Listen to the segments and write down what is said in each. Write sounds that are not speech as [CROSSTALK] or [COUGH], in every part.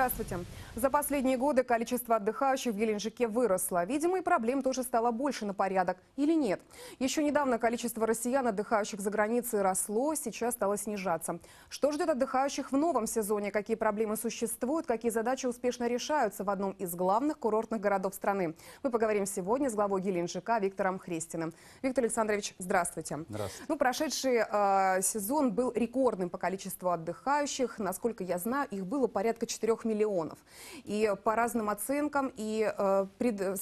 Здравствуйте. За последние годы количество отдыхающих в Геленджике выросло. Видимо, и проблем тоже стало больше на порядок. Или нет? Еще недавно количество россиян, отдыхающих за границей, росло, сейчас стало снижаться. Что ждет отдыхающих в новом сезоне? Какие проблемы существуют? Какие задачи успешно решаются в одном из главных курортных городов страны? Мы поговорим сегодня с главой Геленджика Виктором Хрестиным. Виктор Александрович, здравствуйте. Здравствуйте. Ну, прошедший э, сезон был рекордным по количеству отдыхающих. Насколько я знаю, их было порядка 4 миллионов миллионов. И по разным оценкам и э, пред,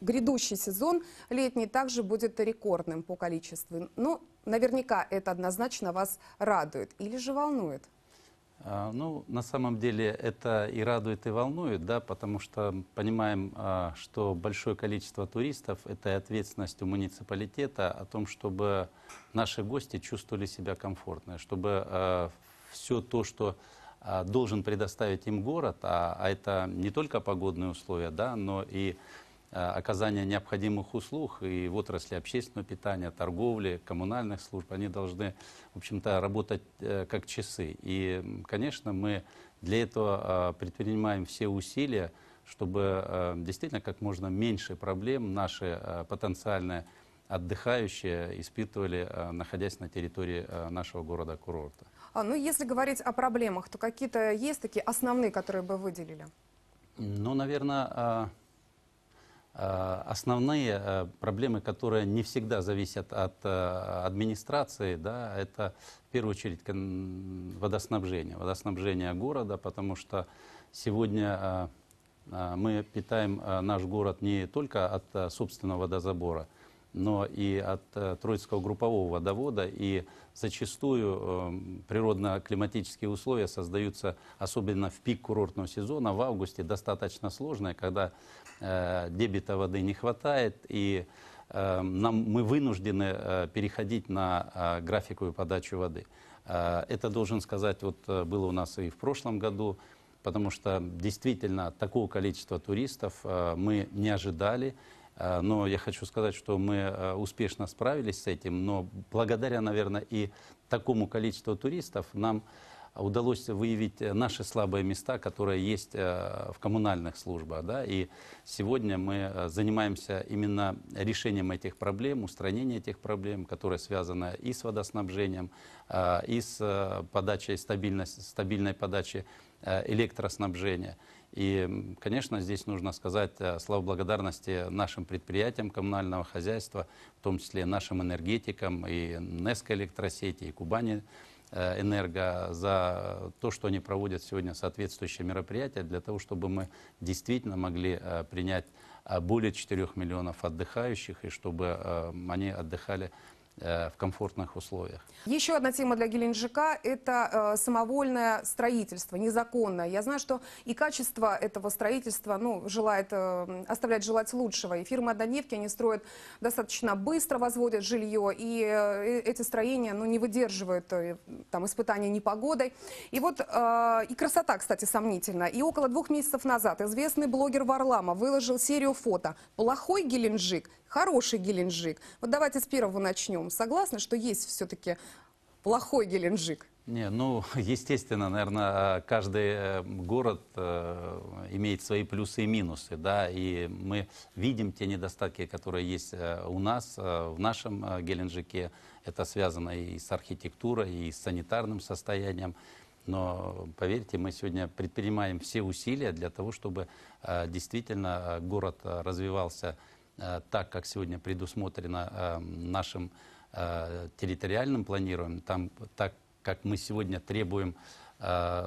грядущий сезон летний также будет рекордным по количеству. Но ну, наверняка это однозначно вас радует или же волнует. А, ну, на самом деле это и радует, и волнует, да, потому что понимаем, а, что большое количество туристов – это ответственность у муниципалитета о том, чтобы наши гости чувствовали себя комфортно, чтобы а, все то, что а, должен предоставить им город, а, а это не только погодные условия, да, но и а, оказание необходимых услуг и в отрасли общественного питания, торговли, коммунальных служб, они должны, в общем-то, работать э, как часы. И, конечно, мы для этого а, предпринимаем все усилия, чтобы э, действительно как можно меньше проблем наши э, потенциальные отдыхающие испытывали, э, находясь на территории э, нашего города-курорта. А, ну, если говорить о проблемах, то какие-то есть такие основные, которые бы выделили? Ну, наверное, а, а, основные э, проблемы, которые не всегда зависят от администрации, да, это в первую очередь водоснабжение, водоснабжение города, потому что сегодня мы питаем наш город не только от собственного водозабора, но и от э, Троицкого группового водовода. И зачастую э, природно-климатические условия создаются, особенно в пик курортного сезона, в августе, достаточно сложные, когда э, дебита воды не хватает, и нам, мы вынуждены переходить на графиковую подачу воды. Это, должен сказать, вот было у нас и в прошлом году, потому что действительно такого количества туристов мы не ожидали. Э, но я хочу сказать, что мы э, успешно справились с этим, но благодаря, наверное, и такому количеству туристов нам удалось выявить э, наши слабые места, которые есть э, в коммунальных службах. Да? И сегодня мы э, занимаемся именно решением этих проблем, устранением этих проблем, которые связаны и с водоснабжением, и с подачей стабильности, стабильной подачи электроснабжения. И, конечно, здесь нужно сказать слава благодарности нашим предприятиям коммунального хозяйства, в том числе нашим энергетикам и НЕСКО электросети, и Кубани Э, энерго за то, что они проводят сегодня соответствующие мероприятия, для того, чтобы мы действительно могли э, принять э, более 4 миллионов отдыхающих, и чтобы они отдыхали Э, в комфортных условиях. Еще одна тема для Геленджика – это э, самовольное строительство, незаконное. Я знаю, что и качество этого строительства ну, желает, э, оставляет желать лучшего. И фирмы-однодневки, они строят достаточно быстро, возводят жилье, и э, э, эти строения ну, не выдерживают э, там, испытания непогодой. И вот э, и красота, кстати, сомнительна. И около двух месяцев назад известный блогер Варламов выложил серию фото «Плохой Геленджик хороший Геленджик. Вот давайте с первого начнем. Согласны, что есть все-таки плохой Геленджик? Не, ну, [LAUGHS] естественно, наверное, каждый э, город э, имеет свои плюсы и минусы, да, и мы видим те недостатки, которые есть э, у нас, в нашем Геленджике. Это связано и с архитектурой, и с санитарным состоянием. Но поверьте, мы сегодня предпринимаем все усилия для того, чтобы действительно город развивался Э, так как сегодня предусмотрено э, нашим э, территориальным планированием, там, так как мы сегодня требуем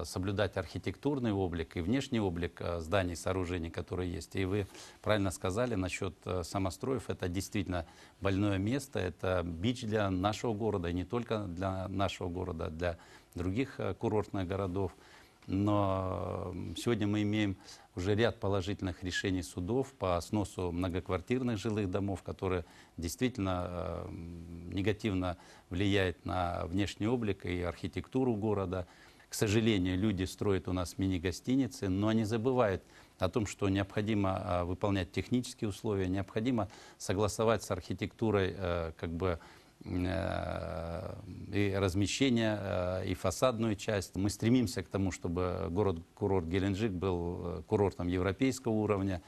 соблюдать архитектурный облик и внешний облик зданий, сооружений, которые есть. И вы правильно сказали насчет самостроев. Это действительно больное место, это бич для нашего города, не только для нашего города, а для других курортных городов но сегодня мы имеем уже ряд положительных решений судов по сносу многоквартирных жилых домов, которые действительно негативно влияют на внешний облик и архитектуру города. К сожалению, люди строят у нас мини-гостиницы, но они забывают о том, что необходимо а, выполнять технические условия, необходимо согласовать с архитектурой э, как бы Э, и размещение, э, и фасадную часть. Мы стремимся к тому, чтобы город-курорт Геленджик был э, курортом европейского уровня.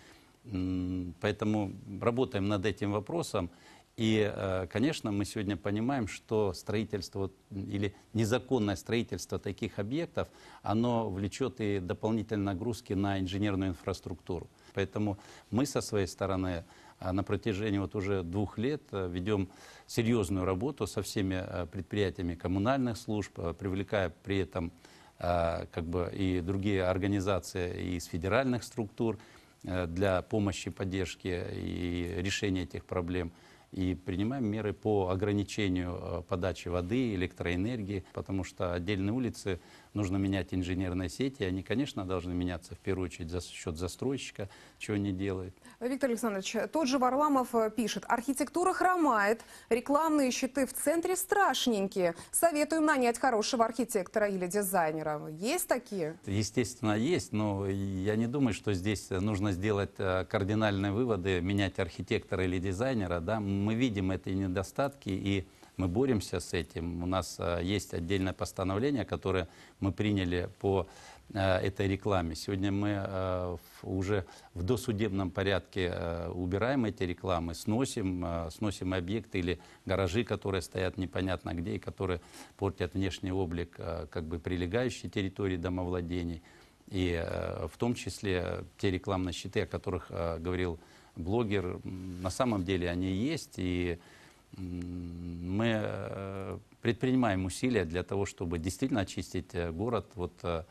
Поэтому работаем над этим вопросом. И, конечно, мы сегодня понимаем, что строительство или незаконное строительство таких объектов, оно влечет и дополнительные нагрузки на инженерную инфраструктуру. Поэтому мы со своей стороны а на протяжении вот уже двух лет э, ведем серьезную работу со всеми э, предприятиями коммунальных служб, э, привлекая при этом как бы и другие организации из федеральных структур для помощи, поддержки и решения этих проблем – и принимаем меры по ограничению э, подачи воды, электроэнергии, потому что отдельные улицы нужно менять инженерные сети, они, конечно, должны меняться в первую очередь за счет застройщика, чего не делает. Виктор Александрович, тот же Варламов э, пишет, архитектура хромает, рекламные щиты в центре страшненькие, советуем нанять хорошего архитектора или дизайнера. Есть такие? Естественно, есть, но я не думаю, что здесь нужно сделать э, кардинальные выводы, менять архитектора или дизайнера, да, мы видим эти недостатки и мы боремся с этим. У нас э, есть отдельное постановление, которое мы приняли по э, этой рекламе. Сегодня мы э, уже в досудебном порядке убираем эти рекламы, сносим, сносим объекты или гаражи, которые стоят непонятно где и которые портят внешний облик как бы прилегающей территории домовладений. И в том числе те рекламные щиты, о которых говорил блогер, на самом деле они есть, и мы э, предпринимаем усилия для того, чтобы действительно очистить э, город вот э,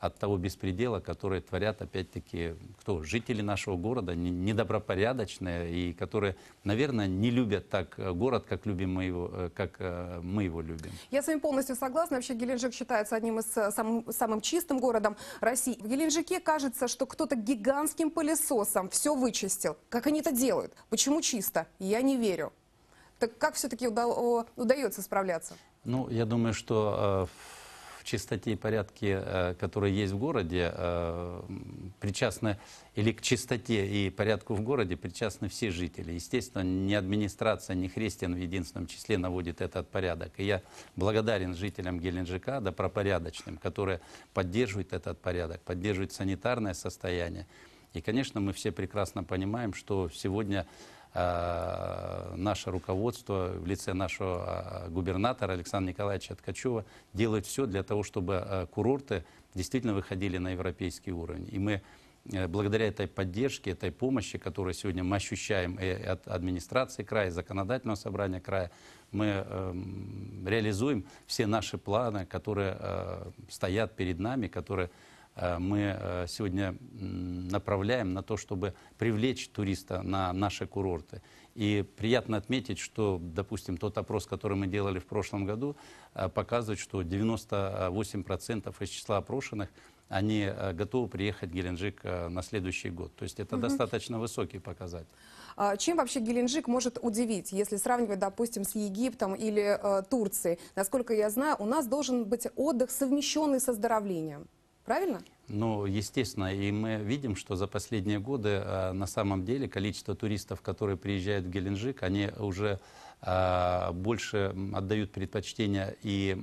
от того беспредела, который творят, опять-таки, кто? Жители нашего города, недобропорядочные, и которые, наверное, не любят так э, город, как, любим мы, его, э, как э, мы его любим. Я с вами полностью согласна. Вообще Геленджик считается одним из самым, самым чистым городом России. В Геленджике кажется, что кто-то гигантским пылесосом все вычистил. Как они это делают? Почему чисто? Я не верю. Так как все-таки удается справляться? Ну, я думаю, что э, чистоте и порядке, э, которые есть в городе, э, причастны, или к чистоте и порядку в городе причастны все жители. Естественно, ни администрация, ни христиан в единственном числе наводит этот порядок. И я благодарен жителям Геленджика, да добропорядочным, которые поддерживают этот порядок, поддерживают санитарное состояние. И, конечно, мы все прекрасно понимаем, что сегодня Э, наше руководство в лице нашего э, губернатора Александра Николаевича Ткачева делает все для того, чтобы э, курорты действительно выходили на европейский уровень. И мы благодаря этой поддержке, этой помощи, которую сегодня мы ощущаем и от администрации края, и законодательного собрания края, мы э, реализуем все наши планы, которые э, стоят перед нами, которые Э, мы э, сегодня направляем на то, чтобы привлечь туриста на наши курорты. И приятно отметить, что, допустим, тот опрос, который мы делали в прошлом году, э, показывает, что 98% из числа опрошенных они готовы приехать в Геленджик на следующий год. То есть это угу. достаточно высокий показатель. А чем вообще Геленджик может удивить, если сравнивать, допустим, с Египтом или э, Турцией? Насколько я знаю, у нас должен быть отдых, совмещенный с оздоровлением правильно? Ну, естественно, и мы видим, что за последние годы а, на самом деле количество туристов, которые приезжают в Геленджик, они уже а, больше отдают предпочтение и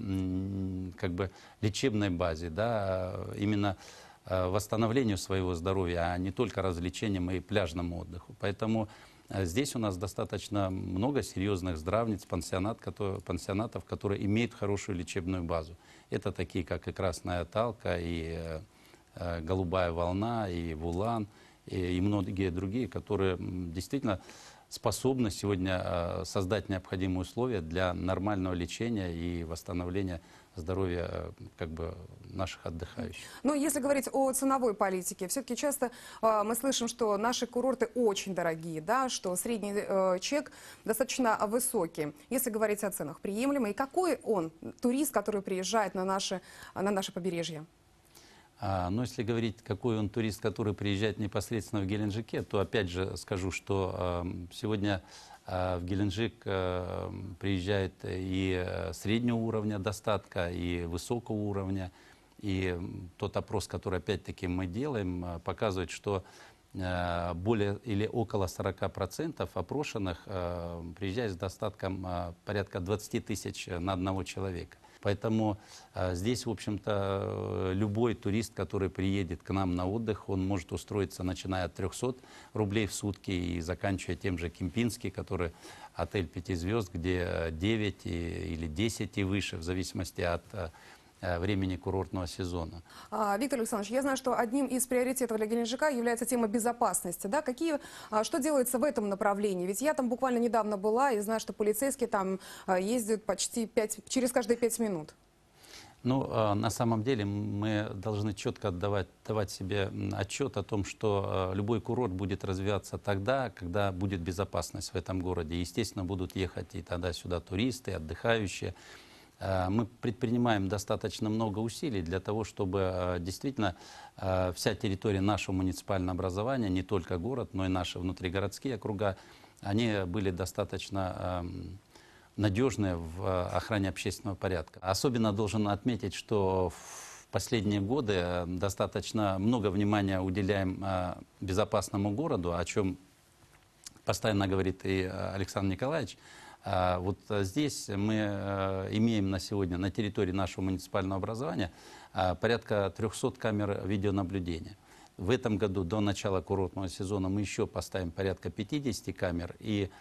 как бы лечебной базе, да, именно а, восстановлению своего здоровья, а не только развлечениям и пляжному отдыху. Поэтому Здесь у нас достаточно много серьезных здравниц, пансионат, пансионатов, которые имеют хорошую лечебную базу. Это такие, как и «Красная талка», и э, э, «Голубая волна», и «Вулан», и, и многие другие, которые действительно способны сегодня э, создать необходимые условия для нормального лечения и восстановления здоровья э, как бы наших отдыхающих. Но ну, если говорить о ценовой политике, все-таки часто э, мы слышим, что наши курорты очень дорогие, да, что средний э, чек достаточно высокий. Если говорить о ценах, приемлемый, какой он, турист, который приезжает на наши, на наше побережье? А, но если говорить, какой он турист, который приезжает непосредственно в Геленджике, то опять же скажу, что а, сегодня а, в Геленджик приезжает и среднего уровня достатка, и высокого уровня. И тот опрос, который опять-таки мы делаем, показывает, что более или около 40% опрошенных приезжают с достатком порядка 20 тысяч на одного человека. Поэтому э, здесь, в общем-то, э, любой турист, который приедет к нам на отдых, он может устроиться, начиная от 300 рублей в сутки и заканчивая тем же Кемпинский, который отель 5 звезд, где 9 или 10 и выше, в зависимости от э, Э, времени курортного сезона. А, Виктор Александрович, я знаю, что одним из приоритетов для Геленджика является тема безопасности. Да? Какие, а, что делается в этом направлении? Ведь я там буквально недавно была и знаю, что полицейские там а, ездят почти 5, через каждые пять минут. Ну, а, на самом деле мы должны четко отдавать, давать себе отчет о том, что а, любой курорт будет развиваться тогда, когда будет безопасность в этом городе. Естественно, будут ехать и тогда сюда туристы, отдыхающие. Э, мы предпринимаем достаточно много усилий для того, чтобы э, действительно э, вся территория нашего муниципального образования, не только город, но и наши внутригородские округа, они были достаточно эм, надежные в охране общественного порядка. Особенно должен отметить, что в последние годы достаточно много внимания уделяем безопасному городу, о чем постоянно говорит и Александр Николаевич. А, вот э, здесь мы э, имеем на сегодня на территории нашего муниципального образования а, порядка 300 камер видеонаблюдения. В этом году до начала курортного сезона мы еще поставим порядка 50 камер. И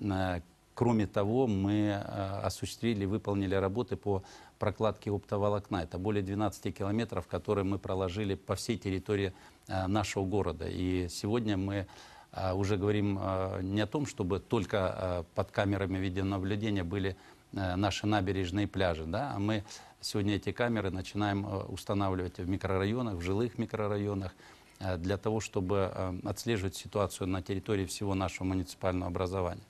э, кроме того, мы осуществили, выполнили работы по прокладке оптоволокна. Это более 12 километров, которые мы проложили по всей территории нашего города. И сегодня мы а уже говорим а, не о том, чтобы только а, под камерами видеонаблюдения были э, наши набережные пляжи, да, а мы сегодня эти камеры начинаем э, устанавливать в микрорайонах, в жилых микрорайонах, э, для того, чтобы отслеживать ситуацию на территории всего нашего муниципального образования.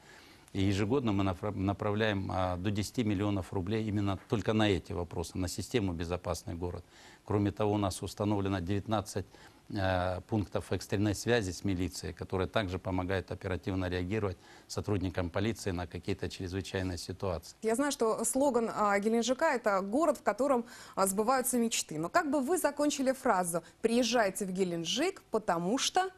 И ежегодно мы направляем до 10 миллионов рублей именно только на эти вопросы, на систему «Безопасный город». Кроме того, у нас установлено 19 Э, пунктов экстренной связи с милицией, которые также помогают оперативно реагировать сотрудникам полиции на какие-то чрезвычайные ситуации. Я знаю, что слоган а, Геленджика – это город, в котором а, сбываются мечты. Но как бы вы закончили фразу «приезжайте в Геленджик, потому что…»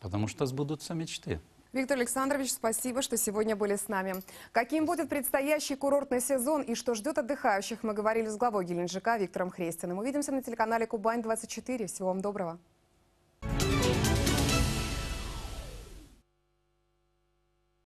Потому что сбудутся мечты. Виктор Александрович, спасибо, что сегодня были с нами. Каким будет предстоящий курортный сезон и что ждет отдыхающих, мы говорили с главой Геленджика Виктором Хрестиным. Увидимся на телеканале Кубань-24. Всего вам доброго.